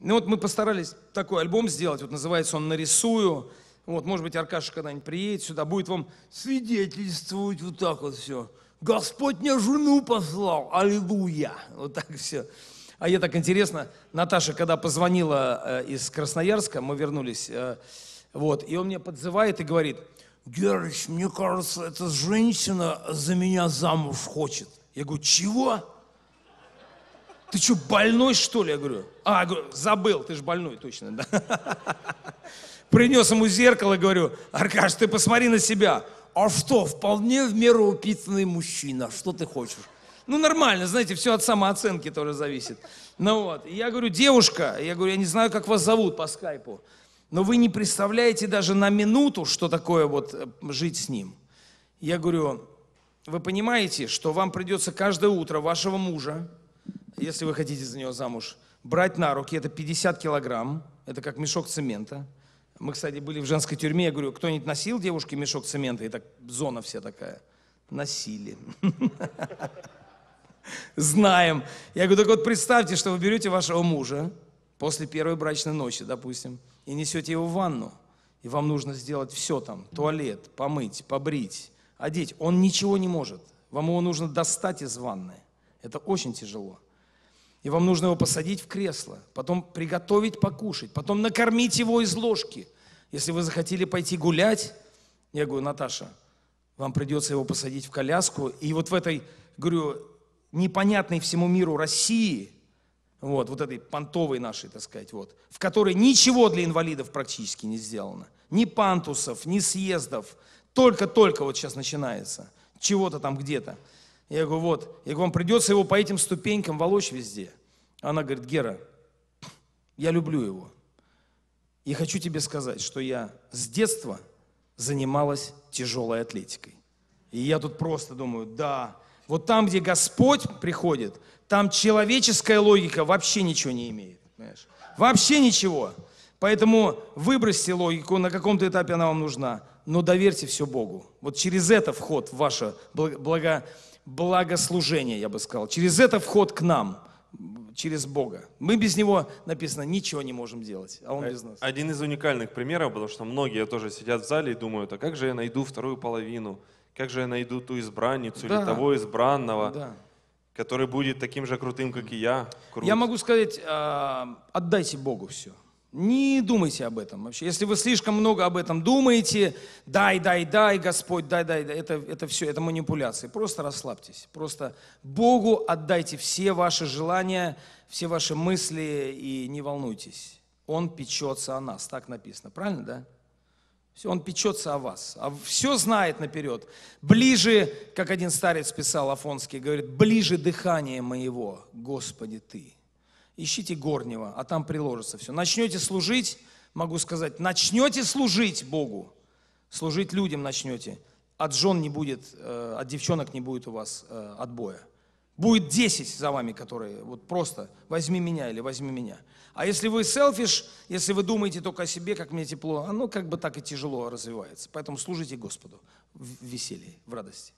Ну вот мы постарались такой альбом сделать, вот называется он «Нарисую». Вот, может быть, Аркаша когда-нибудь приедет сюда, будет вам свидетельствовать вот так вот все. Господь мне жену послал, аллилуйя. Вот так все. А я так интересно, Наташа, когда позвонила э, из Красноярска, мы вернулись, э, вот, и он мне подзывает и говорит, Герыч, мне кажется, эта женщина за меня замуж хочет. Я говорю, чего? ты что, больной, что ли? Я говорю, а, я говорю, забыл, ты же больной, точно, да. Принес ему зеркало и говорю, Аркаш, ты посмотри на себя. А что, вполне в меру упитанный мужчина, что ты хочешь? Ну, нормально, знаете, все от самооценки тоже зависит. Ну вот, я говорю, девушка, я говорю, я не знаю, как вас зовут по скайпу, но вы не представляете даже на минуту, что такое вот э, жить с ним. Я говорю, вы понимаете, что вам придется каждое утро вашего мужа если вы хотите за нее замуж, брать на руки, это 50 килограмм, это как мешок цемента. Мы, кстати, были в женской тюрьме, я говорю, кто-нибудь носил девушке мешок цемента? И так зона вся такая. Носили. Знаем. Я говорю, так вот представьте, что вы берете вашего мужа после первой брачной ночи, допустим, и несете его в ванну. И вам нужно сделать все там, туалет, помыть, побрить, одеть. Он ничего не может. Вам его нужно достать из ванны. Это очень тяжело. И вам нужно его посадить в кресло, потом приготовить покушать, потом накормить его из ложки. Если вы захотели пойти гулять, я говорю, Наташа, вам придется его посадить в коляску. И вот в этой, говорю, непонятной всему миру России, вот, вот этой понтовой нашей, так сказать, вот, в которой ничего для инвалидов практически не сделано. Ни пантусов, ни съездов. Только-только вот сейчас начинается. Чего-то там где-то. Я говорю, вот. Я говорю, вам придется его по этим ступенькам волочь везде. Она говорит, Гера, я люблю его. И хочу тебе сказать, что я с детства занималась тяжелой атлетикой. И я тут просто думаю, да, вот там, где Господь приходит, там человеческая логика вообще ничего не имеет. Понимаешь? Вообще ничего. Поэтому выбросьте логику, на каком-то этапе она вам нужна, но доверьте все Богу. Вот через это вход в ваше благо благослужение, я бы сказал. Через это вход к нам, через Бога. Мы без Него, написано, ничего не можем делать, а Он э, без нас. Один из уникальных примеров, потому что многие тоже сидят в зале и думают, а как же я найду вторую половину, как же я найду ту избранницу да. или того избранного, да. который будет таким же крутым, как и я. Крут. Я могу сказать, а, отдайте Богу все. Не думайте об этом вообще. Если вы слишком много об этом думаете, дай, дай, дай, Господь, дай, дай, это, это все, это манипуляции. Просто расслабьтесь. Просто Богу отдайте все ваши желания, все ваши мысли и не волнуйтесь. Он печется о нас, так написано. Правильно, да? Все, он печется о вас, а все знает наперед. Ближе, как один старец писал Афонский, говорит, ближе дыхание моего, Господи, Ты ищите горнего, а там приложится все. Начнете служить, могу сказать, начнете служить Богу, служить людям начнете. От жен не будет, э, от девчонок не будет у вас э, отбоя. Будет 10 за вами, которые вот просто возьми меня или возьми меня. А если вы селфиш, если вы думаете только о себе, как мне тепло, оно как бы так и тяжело развивается. Поэтому служите Господу в веселье, в радости.